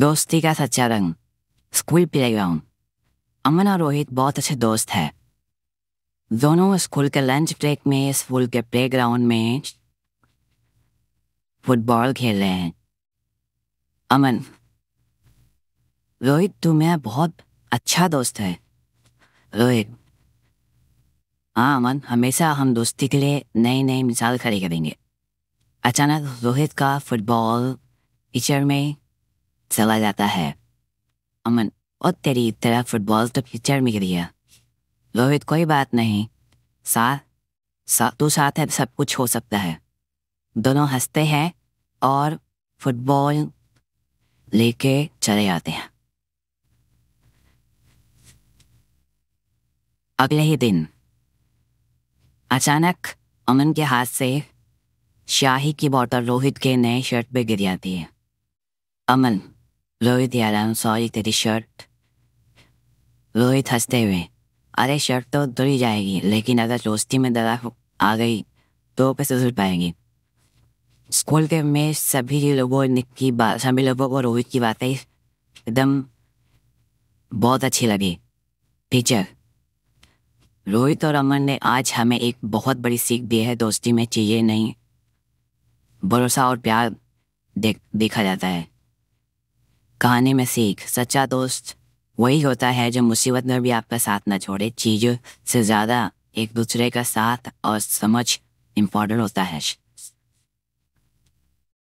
दोस्ती का सच्चा रंग स्कूल प्लेग्राउंड अमन और रोहित बहुत अच्छे दोस्त हैं दोनों स्कूल के लंच ब्रेक में स्कूल के प्लेग्राउंड में फुटबॉल खेल रहे हैं अमन रोहित तू मेरा बहुत अच्छा दोस्त है रोहित हाँ अमन हमेशा हम दोस्ती के लिए नई नई मिसाल खड़ी करेंगे अचानक रोहित का फुटबॉल टीचर में चला जाता है अमन और तेरी तेरा फुटबॉल तो कीचड़ में गिरी रोहित कोई बात नहीं साथ सा, तू साथ है सब कुछ हो सकता है दोनों हंसते हैं और फुटबॉल लेके चले जाते हैं अगले ही दिन अचानक अमन के हाथ से शाही की बोतल रोहित के नए शर्ट पे गिर जाती है अमन रोहित यार सॉरी तेरी शर्ट रोहित हंसते हुए अरे शर्ट तो धुल जाएगी लेकिन अगर दोस्ती में दरार आ गई तो पैसे धुल पाएगी स्कूल के में सभी लोगों की बात सभी लोगों को रोहित की बातें एकदम बहुत अच्छी लगी टीचर रोहित और अमन ने आज हमें एक बहुत बड़ी सीख दी है दोस्ती में चाहिए नहीं भरोसा और प्यार देख देखा जाता है कहानी में सीख सच्चा दोस्त वही होता है जो मुसीबत में भी आपका साथ न छोड़े चीज़ों से ज़्यादा एक दूसरे का साथ और समझ इम्पोर्टेंट होता है